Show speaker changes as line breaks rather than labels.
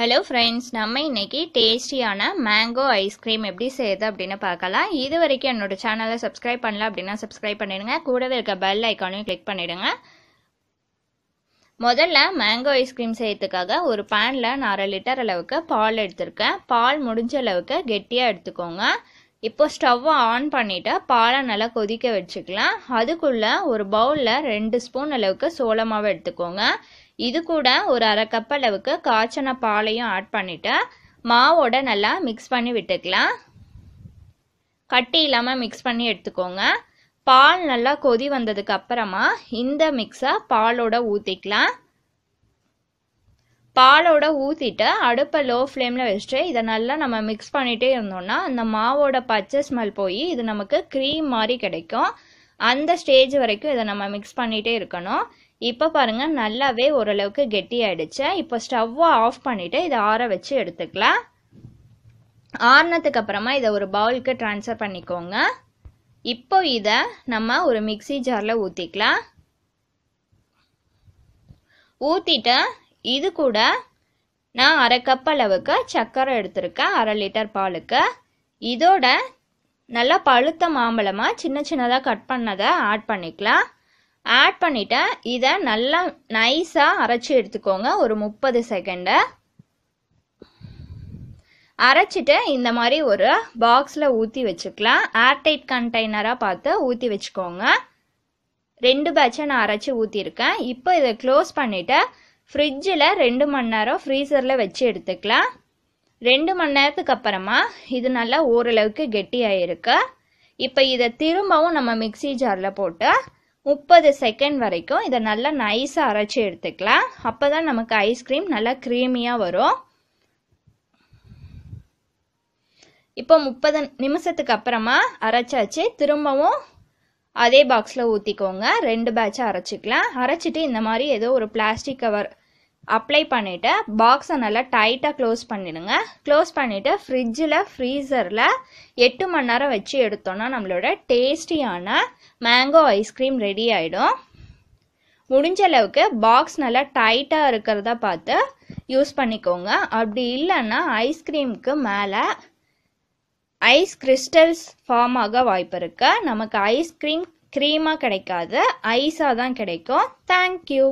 hello friends நம்ம இன்றைக்கி டேஸ்டியான மேங்கோ ஐஸ்கிரீம் எப்படி செய்யுது அப்படின்னு பார்க்கலாம் இது வரைக்கும் என்னோடய சேனலை சப்ஸ்கிரைப் பண்ணல அப்படின்னா சப்ஸ்கிரைப் பண்ணிடுங்க கூடவே இருக்க பெல் ஐக்கானையும் கிளிக் பண்ணிவிடுங்க முதல்ல மேங்கோ ஐஸ்கிரீம் செய்யறதுக்காக ஒரு பேனில் நான் அரை லிட்டர் அளவுக்கு பால் எடுத்திருக்கேன் பால் முடிஞ்ச அளவுக்கு கெட்டியாக எடுத்துக்கோங்க இப்போ ஸ்டவ்வை ஆன் பண்ணிவிட்டு பாலை நல்லா கொதிக்க வச்சுக்கலாம் அதுக்குள்ளே ஒரு பவுலில் ரெண்டு ஸ்பூன் அளவுக்கு சோளமாவை எடுத்துக்கோங்க இது கூட ஒரு அரை கப் அளவுக்கு காய்ச்சின பாலையும் ஆட் பண்ணிவிட்டு மாவோட நல்லா மிக்ஸ் பண்ணி விட்டுக்கலாம் கட்டி இல்லாமல் மிக்ஸ் பண்ணி எடுத்துக்கோங்க பால் நல்லா கொதி வந்ததுக்கு அப்புறமா இந்த மிக்ஸை பாலோட ஊற்றிக்கலாம் பாலோட ஊற்றிட்டு அடுப்பை லோ ஃப்ளேமில் வச்சுட்டு இதை நல்லா நம்ம மிக்ஸ் பண்ணிகிட்டே இருந்தோம்னா அந்த மாவோட பச்சை ஸ்மெல் போய் இது நமக்கு க்ரீம் மாதிரி கிடைக்கும் அந்த ஸ்டேஜ் வரைக்கும் இதை நம்ம மிக்ஸ் பண்ணிகிட்டே இருக்கணும் இப்போ பாருங்க நல்லாவே ஓரளவுக்கு கெட்டி ஆயிடுச்சு இப்போ ஸ்டவ்வை ஆஃப் பண்ணிவிட்டு இதை ஆற வச்சு எடுத்துக்கலாம் ஆறினதுக்கு அப்புறமா இதை ஒரு பவுலுக்கு ட்ரான்ஸ்ஃபர் பண்ணிக்கோங்க இப்போ இதை நம்ம ஒரு மிக்சி ஜாரில் ஊற்றிக்கலாம் ஊற்றிட்டு இது கூட நான் அரை கப் அளவுக்கு சக்கரை எடுத்திருக்கேன் அரை லிட்டர் பாலுக்கு இதோட நல்லா பழுத்த மாம்பழமாக சின்ன சின்னதாக கட் பண்ணதை ஆட் பண்ணிக்கலாம் ஆட் பண்ணிட்டேன் இதை நல்லா நைஸாக அரைச்சி எடுத்துக்கோங்க ஒரு முப்பது செகண்டை அரைச்சிட்டு இந்த மாதிரி ஒரு பாக்ஸில் ஊற்றி வச்சுக்கலாம் ஏர்டைட் கண்டெய்னராக பார்த்து ஊற்றி வச்சுக்கோங்க ரெண்டு பேட்சை நான் அரைச்சி ஊற்றிருக்கேன் இப்போ இதை க்ளோஸ் பண்ணிவிட்டு ஃப்ரிட்ஜில் ரெண்டு மணி நேரம் ஃப்ரீசரில் வச்சு எடுத்துக்கலாம் ரெண்டு மணி நேரத்துக்கு அப்புறமா இது நல்லா ஓரளவுக்கு இருக்குது இப்போ இதை திரும்பவும் நம்ம மிக்சி ஜாரில் போட்டு முப்பது செகண்ட் வரைக்கும் இதை நல்லா நைஸாக அரைச்சி எடுத்துக்கலாம் அப்போ தான் நமக்கு ஐஸ்கிரீம் நல்லா க்ரீமியாக வரும் இப்போ முப்பது நிமிஷத்துக்கு அப்புறமா அரைச்சாச்சு திரும்பவும் அதே பாக்ஸில் ஊற்றிக்கோங்க ரெண்டு பேட்சாக அரைச்சிக்கலாம் அரைச்சிட்டு இந்த மாதிரி ஏதோ ஒரு பிளாஸ்டிக் கவர் அப்ளை பண்ணிவிட்டு பாக்ஸை நல்லா டைட்டாக க்ளோஸ் பண்ணிடுங்க க்ளோஸ் பண்ணிவிட்டு ஃப்ரிட்ஜில் ஃப்ரீசரில் எட்டு மணி நேரம் வச்சு எடுத்தோன்னா நம்மளோட டேஸ்டியான மேங்கோ ஐஸ்கிரீம் ரெடி ஆகிடும் முடிஞ்ச அளவுக்கு பாக்ஸ் நல்லா டைட்டாக இருக்கிறத பார்த்து யூஸ் பண்ணிக்கோங்க அப்படி இல்லைன்னா ஐஸ்கிரீமுக்கு மேலே ஐஸ் கிறிஸ்டல்ஸ் ஃபார்ம் ஆக வாய்ப்பு இருக்குது நமக்கு ஐஸ்கிரீம் க்ரீமாக கிடைக்காது ஐஸாக தான் கிடைக்கும் தேங்க்யூ